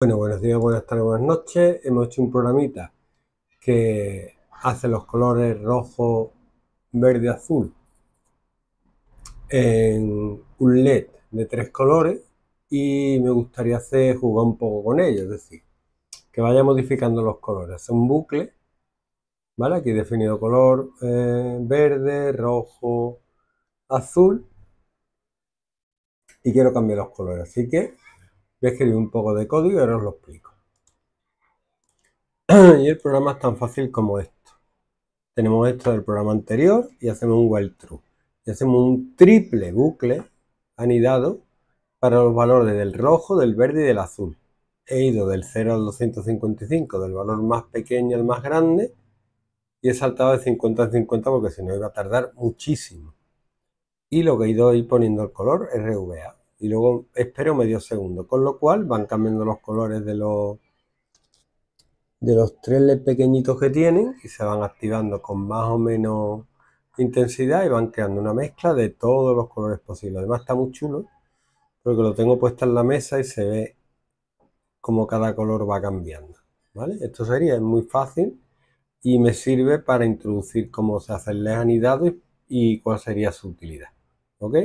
Bueno, buenos días, buenas tardes, buenas noches. Hemos hecho un programita que hace los colores rojo, verde, azul en un LED de tres colores y me gustaría hacer jugar un poco con ello es decir, que vaya modificando los colores. hace un bucle, ¿vale? Aquí he definido color eh, verde, rojo, azul y quiero cambiar los colores. Así que Voy a escribir un poco de código y ahora os lo explico. y el programa es tan fácil como esto. Tenemos esto del programa anterior y hacemos un while true. Y hacemos un triple bucle anidado para los valores del rojo, del verde y del azul. He ido del 0 al 255, del valor más pequeño al más grande, y he saltado de 50 a 50 porque si no iba a tardar muchísimo. Y lo que he ido a ir poniendo el color RVA y luego espero medio segundo, con lo cual van cambiando los colores de los de los tres pequeñitos que tienen y se van activando con más o menos intensidad y van creando una mezcla de todos los colores posibles. Además está muy chulo porque lo tengo puesta en la mesa y se ve como cada color va cambiando. ¿vale? Esto sería muy fácil y me sirve para introducir cómo se hace el lejanidad y, cuál sería su utilidad. ¿ok?